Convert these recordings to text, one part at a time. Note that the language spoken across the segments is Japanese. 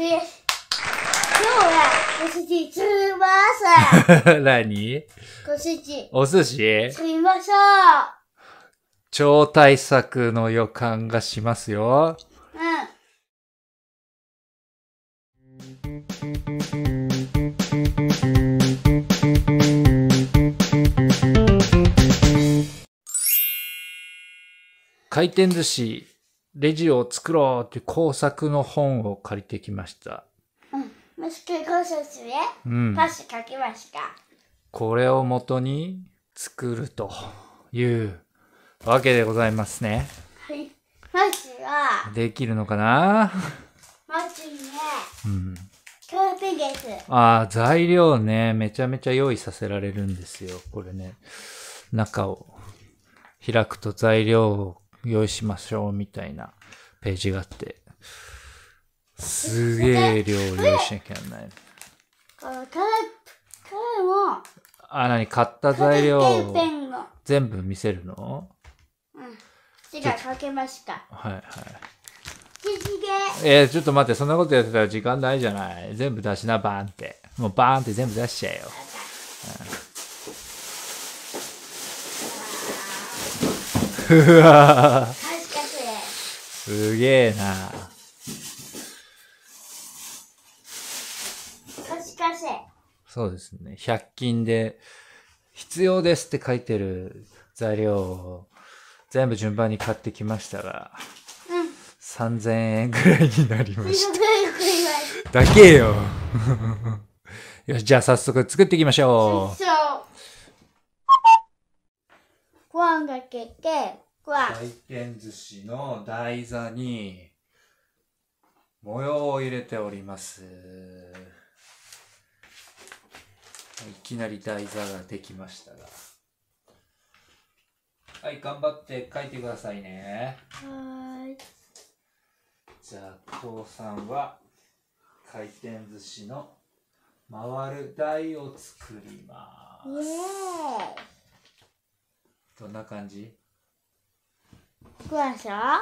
今日はお寿司作りません。何お寿司。お寿司作りましょう。超大作の予感がしますよ。うん。回転寿司レジを作ろうていう工作の本を借りてきました。うん。虫け工作で、うん、シュ書きました。これをもとに作るというわけでございますね。はい。マジは。できるのかなマジね。うん。ああ、材料ね、めちゃめちゃ用意させられるんですよ。これね、中を開くと材料用意しましょうみたいなページがあって、すげえ量用意しなきゃならない。こ彼、彼も、あ、なに、買った材料を全部見せるのうん。字がかけました。はいはい。えー、ちょっと待って、そんなことやってたら時間ないじゃない。全部出しな、バーンって。もうバーンって全部出しちゃえよ。うんうわすげえなそうですね100均で必要ですって書いてる材料を全部順番に買ってきましたが、うん、3000円ぐらいになりましただけよ よしじゃあ早速作っていきましょうご飯がけて、ご飯。回転寿司の台座に模様を入れております。いきなり台座ができましたが。はい、頑張って書いてくださいね。はい。じゃあ、父さんは回転寿司の回る台を作ります。どんな感じクワシャ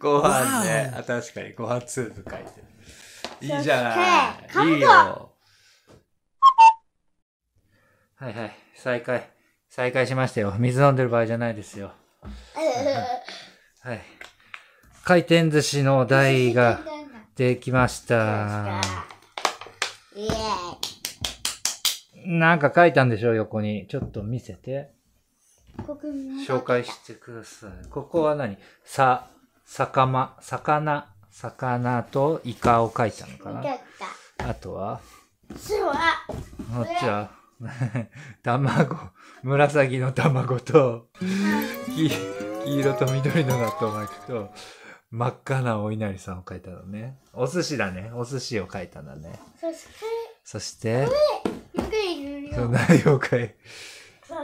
ご飯ね。あ、確かにご飯スープ書いてる。いいじゃない。いいよ。はいはい。再開。再開しましたよ。水飲んでる場合じゃないですよ。はい。回転寿司の台が できました。イエーイ。なんか書いたんでしょ、横に。ちょっと見せて。紹介してください。ここは何さ、魚、魚、魚とイカを書いたのかなあとはすわこっちは 卵、紫の卵と、黄色と緑の納豆巻きと、真っ赤なお稲荷さんを書いたのね。お寿司だね。お寿司を書いたんだね。そして、そして、何をかい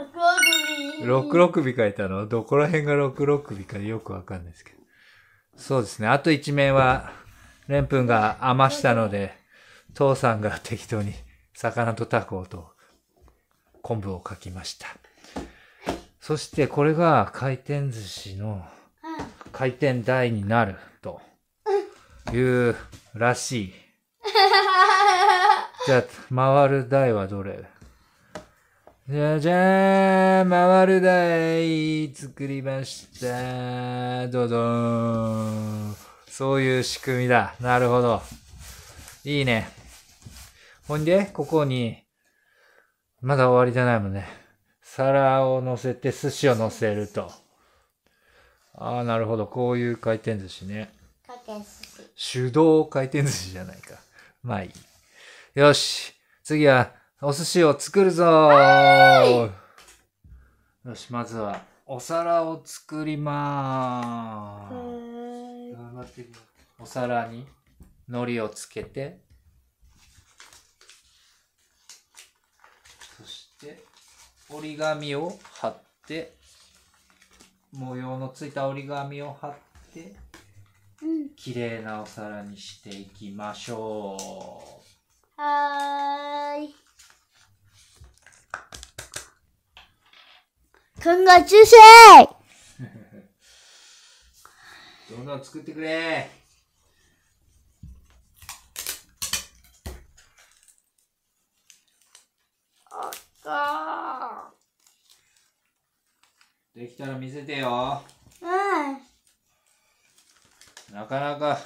六六尾書いたのどこら辺が六六尾かよくわかんないですけど。そうですね。あと一面は、レンプンが余したので、父さんが適当に魚とタコと昆布を書きました。そしてこれが回転寿司の回転台になるというらしい。じゃあ、回る台はどれじゃじゃーん回る台作りましたどどーんそういう仕組みだ。なるほど。いいね。ほんで、ここに、まだ終わりじゃないもんね。皿を乗せて寿司を乗せると。ああ、なるほど。こういう回転寿司ね。回転寿司。手動回転寿司じゃないか。まあいい。よし。次は、お寿司を作るぞよし、まずはお皿を作りまーす。お皿に海苔をつけて、そして折り紙を貼って、模様のついた折り紙を貼って、綺麗なお皿にしていきましょう。はーい。君が中世どんどん作ってくれあったできたら見せてようんなかなか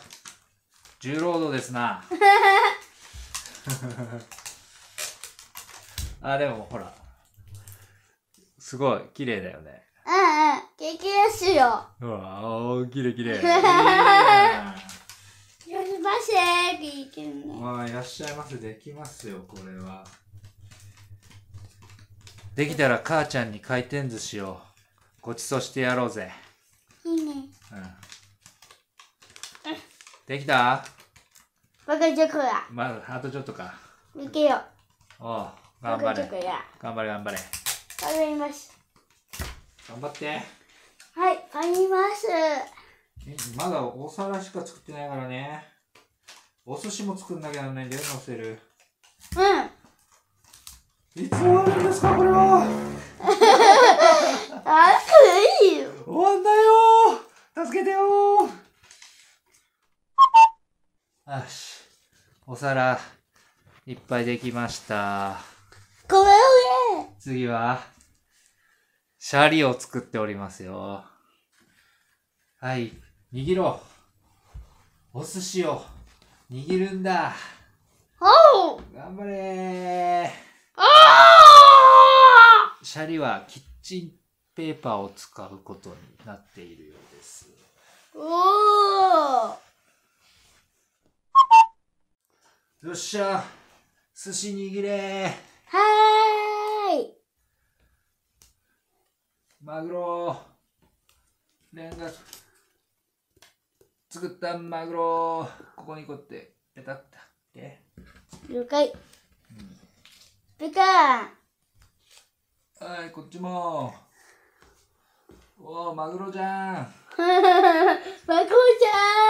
重労働ですな あでもほらすごい、綺麗だよね。うんうん、激ですよ。うわおー、綺麗綺麗。よし、ませっていけるね。まあ、いらっしゃいませ、できますよ、これは。できたら母ちゃんに回転寿司をごちそうしてやろうぜ。いいね。うん。できた僕はチョコだ。まだ、あとちょっとか。いけよ。おう、頑張れ。頑張れ、頑張れ。頑張ります。頑張って。はい、あります。まだお皿しか作ってないからね。お寿司も作んなきゃならないんだよ、乗せる。うん。いつ終わるんですか、これは。あ、これいいよ。終わんだよ助けてよよし。お皿、いっぱいできました。次は、シャリを作っておりますよ。はい、握ろう。お寿司を握るんだ。おう頑張れシャリはキッチンペーパーを使うことになっているようです。およっしゃ寿司握れはいいマグロレンガ作ったマグロここにこってペタッとって了解、うん、ペカはいこっちもおおマグロじゃん マグロじ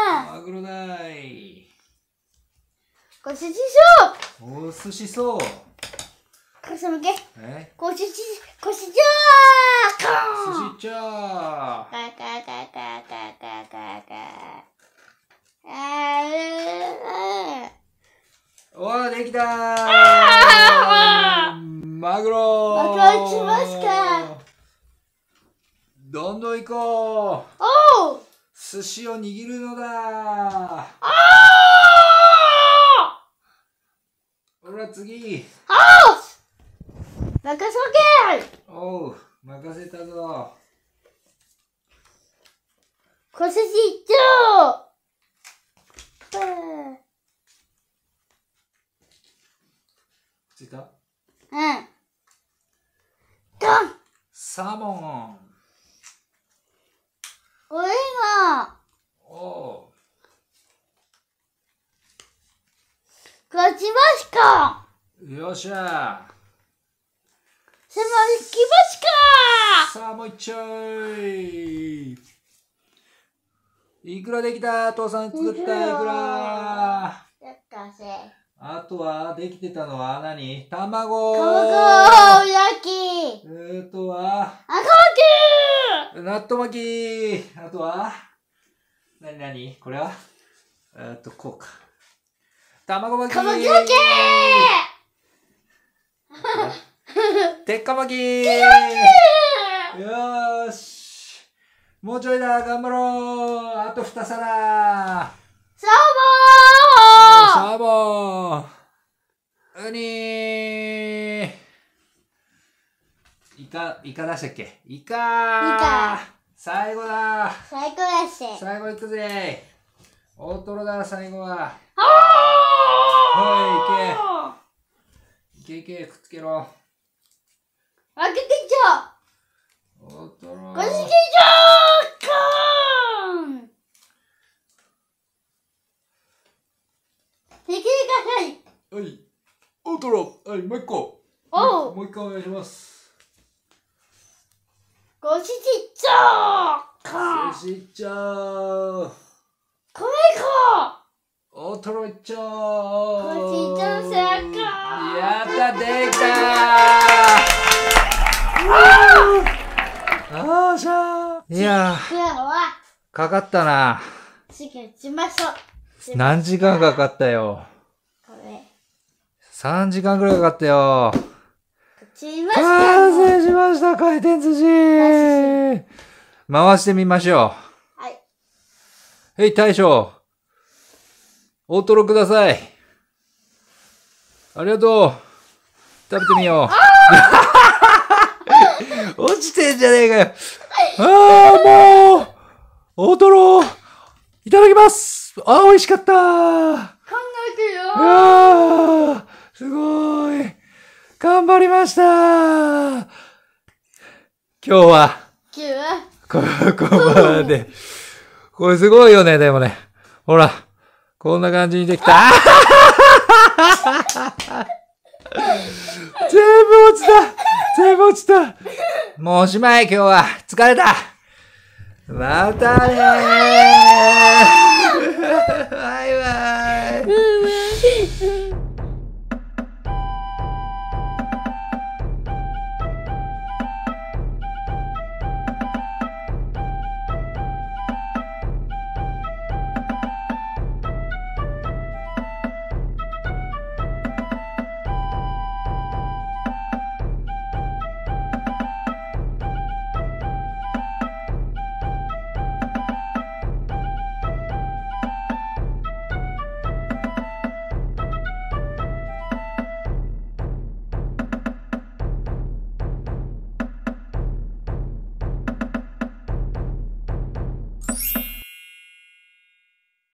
ゃんマグロだいごちそう寿司そうこそむけ。こしち、こしちょこしちょーかかかかかかかかあーうーおー、できたマグロマグロますかどんどん行こうお寿司を握るのだーほら、次あ任けおう、任せたぞ。小筋一丁ついたうんドンサーモンおいがおお勝ちましたよっしゃでも行きましかさあ、もう一丁いくらできた父さん作ったいくらあとは、できてたのは何卵卵焼きえーとは、あ、巻き納豆巻きあとは、なになにこれはえーと、こうか。卵巻き卵焼き鉄火巻きよしもうちょいだ頑張ろうあと二皿サーボーサーボーウニイカ、イカ出したっけイカイカ最後だ最後だし最後いくぜ大トロだ最後ははい、いけいけいけくっつけろ開けてきたごしきょうこんでいはいオートロはいもう一個おもう一回お願いしますごしきちょうこんごちょうこれかオートローやったできたああじゃあ。いやかかったな。何時間かかったよ。これ。3時間ぐらいかかったよ。完成しました回転寿司回してみましょう。はい。えい、大将。大トロください。ありがとう。食べてみよう。落ちてんじゃねえかよ。ああ、もう、大トロ、いただきます。ああ、美味しかった。考えてよ。ああ、すごい。頑張りました。今日は、今日は、ここまで。これすごいよね、でもね。ほら、こんな感じにできた。全部落ちた全部落ちた。もうおしまい、今日は。疲れた。またねー。バイバイ。